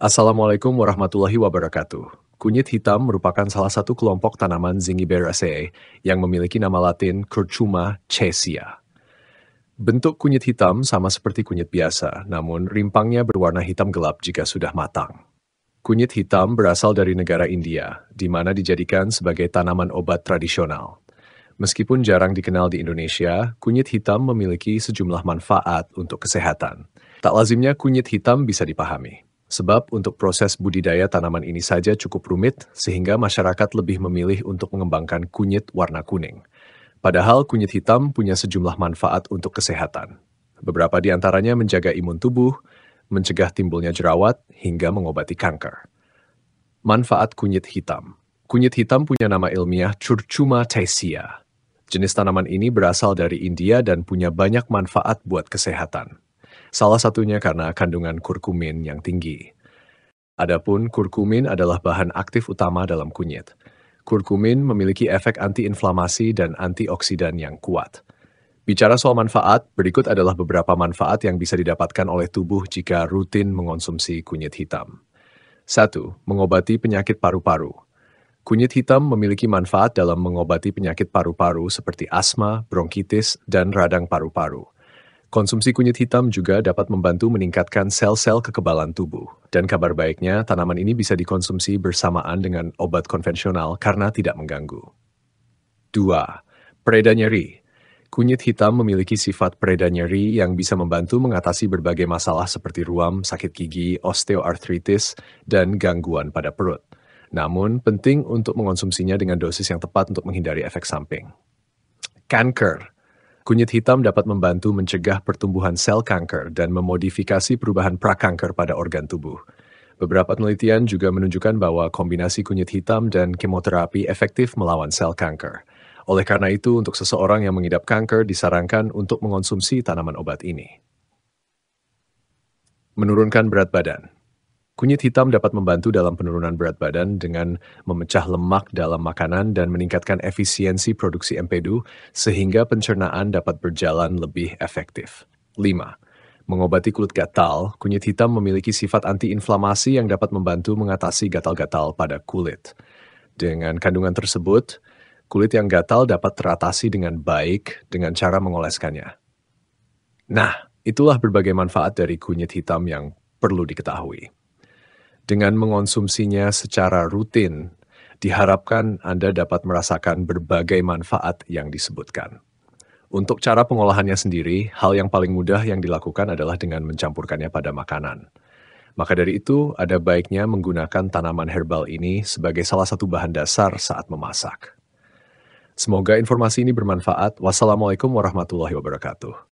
Assalamualaikum warahmatullahi wabarakatuh. Kunyit hitam merupakan salah satu kelompok tanaman Zingiberaceae yang memiliki nama latin Curcuma chesia. Bentuk kunyit hitam sama seperti kunyit biasa, namun rimpangnya berwarna hitam gelap jika sudah matang. Kunyit hitam berasal dari negara India, di mana dijadikan sebagai tanaman obat tradisional. Meskipun jarang dikenal di Indonesia, kunyit hitam memiliki sejumlah manfaat untuk kesehatan. Tak lazimnya kunyit hitam bisa dipahami. Sebab untuk proses budidaya tanaman ini saja cukup rumit, sehingga masyarakat lebih memilih untuk mengembangkan kunyit warna kuning. Padahal kunyit hitam punya sejumlah manfaat untuk kesehatan. Beberapa di antaranya menjaga imun tubuh, mencegah timbulnya jerawat, hingga mengobati kanker. Manfaat kunyit hitam Kunyit hitam punya nama ilmiah Curcuma taisia. Jenis tanaman ini berasal dari India dan punya banyak manfaat buat kesehatan salah satunya karena kandungan kurkumin yang tinggi. Adapun kurkumin adalah bahan aktif utama dalam kunyit. Kurkumin memiliki efek antiinflamasi dan antioksidan yang kuat. Bicara soal manfaat, berikut adalah beberapa manfaat yang bisa didapatkan oleh tubuh jika rutin mengonsumsi kunyit hitam. 1. Mengobati penyakit paru-paru. Kunyit hitam memiliki manfaat dalam mengobati penyakit paru-paru seperti asma, bronkitis, dan radang paru-paru. Konsumsi kunyit hitam juga dapat membantu meningkatkan sel-sel kekebalan tubuh. Dan kabar baiknya, tanaman ini bisa dikonsumsi bersamaan dengan obat konvensional karena tidak mengganggu. 2. Pereda nyeri Kunyit hitam memiliki sifat pereda nyeri yang bisa membantu mengatasi berbagai masalah seperti ruam, sakit gigi, osteoartritis, dan gangguan pada perut. Namun, penting untuk mengonsumsinya dengan dosis yang tepat untuk menghindari efek samping. Kanker Kunyit hitam dapat membantu mencegah pertumbuhan sel kanker dan memodifikasi perubahan prakanker pada organ tubuh. Beberapa penelitian juga menunjukkan bahwa kombinasi kunyit hitam dan kemoterapi efektif melawan sel kanker. Oleh karena itu, untuk seseorang yang mengidap kanker disarankan untuk mengonsumsi tanaman obat ini. Menurunkan berat badan Kunyit hitam dapat membantu dalam penurunan berat badan dengan memecah lemak dalam makanan dan meningkatkan efisiensi produksi empedu sehingga pencernaan dapat berjalan lebih efektif. 5. Mengobati kulit gatal, kunyit hitam memiliki sifat antiinflamasi yang dapat membantu mengatasi gatal-gatal pada kulit. Dengan kandungan tersebut, kulit yang gatal dapat teratasi dengan baik dengan cara mengoleskannya. Nah, itulah berbagai manfaat dari kunyit hitam yang perlu diketahui. Dengan mengonsumsinya secara rutin, diharapkan Anda dapat merasakan berbagai manfaat yang disebutkan. Untuk cara pengolahannya sendiri, hal yang paling mudah yang dilakukan adalah dengan mencampurkannya pada makanan. Maka dari itu, ada baiknya menggunakan tanaman herbal ini sebagai salah satu bahan dasar saat memasak. Semoga informasi ini bermanfaat. Wassalamualaikum warahmatullahi wabarakatuh.